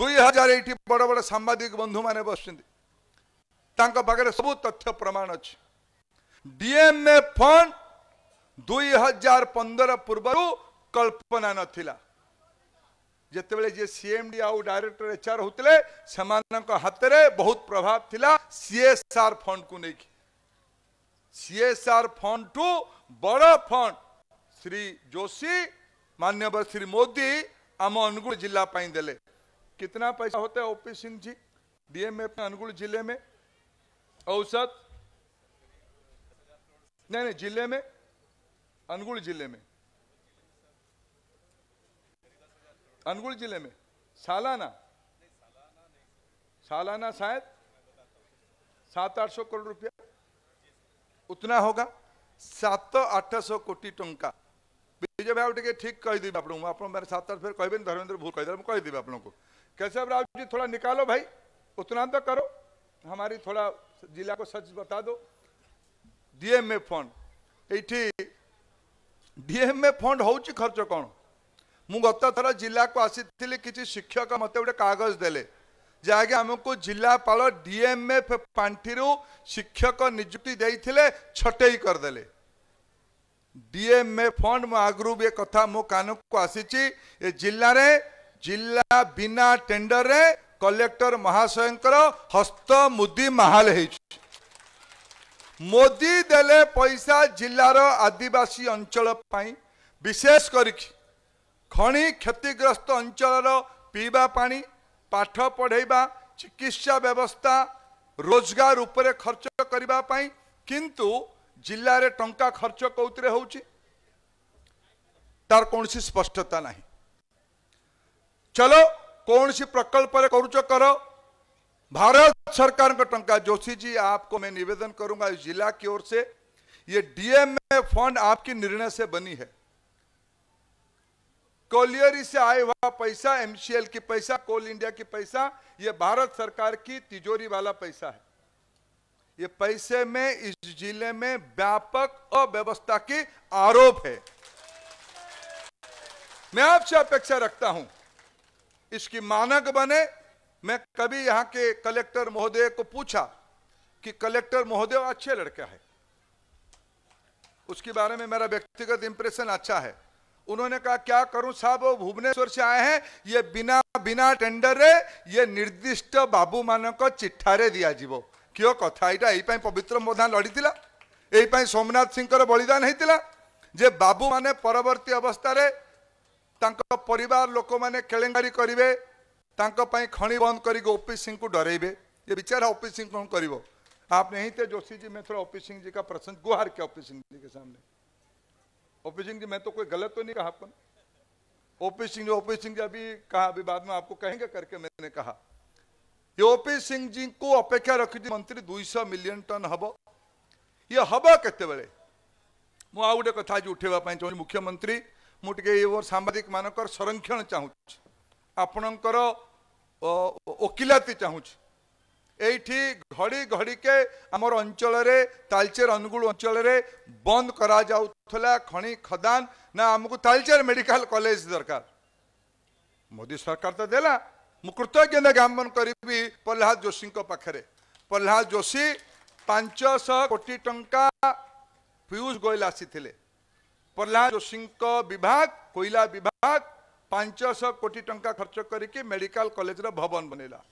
दुई हजार ये बड़ बड़ सांबादिक बंधु मैंने बस सब तथ्य प्रमाण अच्छे डीएमए फंड दुई हजार पंदर पूर्व कल्पना नाला जिते बे सी एम डी आउ डायरेक्टर एचआर होते से हाथ में बहुत प्रभाव था सी एस आर फंड को लेकिन C S R fund to बड़ फंड श्री जोशी मानव श्री मोदी आम अनुगुण जिला दे कितना पैसा होता है ओपी सिंह जी डीएमएफ अनुगुल जिले में औसत नहीं नहीं जिले में अनुगुल जिले में अनुगुल जिले में सालाना सालाना शायद सात आठ सौ करोड़ रुपया उतना होगा सात आठ सौ कोटी टंका विजय भाई ठीक कहीदेवी आप आप सात आठ फिर कहबे धर्मेन्द्र भूल कहीदेव कहीदेवी आप केशव राव जी थोड़ा निकालो भाई उतना तो करो हमारी थोड़ा जिला को सच बता दो डीएमए फंड ये डीएमए फंड हूँ खर्च कौन मु गत थर जिला को आसी किसी शिक्षक मत गोटे कागज दे जे आज आमको जिलापाल डीएमएफ पांठि शिक्षक निजुक्ति देते छटई करदे डीएमए फंड मो आगु भी कथा मो कान को आसी जिले ଜିଲ୍ଲା ବିନା ଟେଣ୍ଡରରେ କଲେକ୍ଟର ମହାଶୟଙ୍କର ହସ୍ତ ମୁଦି ମାହାଲ ହେଇଛି ମୋଦି ଦେଲେ ପଇସା ଜିଲ୍ଲାର ଆଦିବାସୀ ଅଞ୍ଚଳ ପାଇଁ ବିଶେଷ କରିକି ଖଣି କ୍ଷତିଗ୍ରସ୍ତ ଅଞ୍ଚଳର ପିଇବା ପାଣି ପାଠ ପଢ଼େଇବା ଚିକିତ୍ସା ବ୍ୟବସ୍ଥା ରୋଜଗାର ଉପରେ ଖର୍ଚ୍ଚ କରିବା ପାଇଁ କିନ୍ତୁ ଜିଲ୍ଲାରେ ଟଙ୍କା ଖର୍ଚ୍ଚ କେଉଁଥିରେ ହେଉଛି ତାର କୌଣସି ସ୍ପଷ୍ଟତା ନାହିଁ चलो कौन सी प्रकल्प करुच करो भारत सरकार का टंका जोशी जी आपको मैं निवेदन करूंगा इस जिला की ओर से ये डीएमए फंड आपकी निर्णय से बनी है कोलियरी से आए हुआ पैसा एमसीएल की पैसा कोल इंडिया की पैसा ये भारत सरकार की तिजोरी वाला पैसा है ये पैसे में इस जिले में व्यापक अव्यवस्था की आरोप है मैं आपसे अपेक्षा रखता हूं इसकी मानक बने मैं कभी यहाँ के कलेक्टर महोदय को पूछा कि कलेक्टर महोदय अच्छे लड़का है उसके बारे में मेरा व्यक्तिगत इंप्रेशन अच्छा है उन्होंने कहा क्या करूं साहब वो भुवनेश्वर से आए हैं ये बिना बिना टेंडर रे ये निर्दिष्ट बाबू मानक चिठारे दिया जीवो क्यों कथा एटा एई पवित्र मोधा लड़ीला एई सोमनाथ सिंह बलिदान होता जे बाबू माने परवर्ती अवस्था रे पर लोक मैंने କେଳେଙ୍ଗାରୀ करेंगे ତାଙ୍କ ପାଇଁ ଖଣି ବନ୍ଦ କରିକି ଓପି ସିଂଙ୍କୁ ଡରେଇବେ ये बेचारा ओपी सिंह कौन कर आप नहीं थे जोशी जी मैं थोड़ा ओपी सिंह जी का प्रसन्न गुहार किया ओपी सिंह जी के सामने ओपी सिंह जी मैं तो कोई गलत तो नहीं कहा अपन ओपी सिंह जी ओपी सिंह जी अभी कहा अभी बाद में आपको कहेंगे करके मैंने कहा ये ओपी सिंह जी को अपेक्षा रखी मंत्री दुईश मिलियन टन हम ये हम केत मुझे कथ आज उठेवाई चाहिए मुख्यमंत्री मानक संरक्षण तिकडे सादिक वकिलाती चु आकिलाती घडी अंचल घडिके आम्ही अंलचेर अनुगुळ अं बणी खदान ना आम्ही तालचेर मेडिकाल कलेज दरकार मोदी सरकार तर देला मु कृतज्ञता ज्ञापन करी प्रल्हाद जोशी पाखे प्रल्हाला जोशी पाचशे कोटी टाक पियुष गोयल आशी प्रह्लाद जोशीको विभाग कोइला विभाग पाँच कोटी टंका खर्च मेडिकल कलेज र भवन बनैला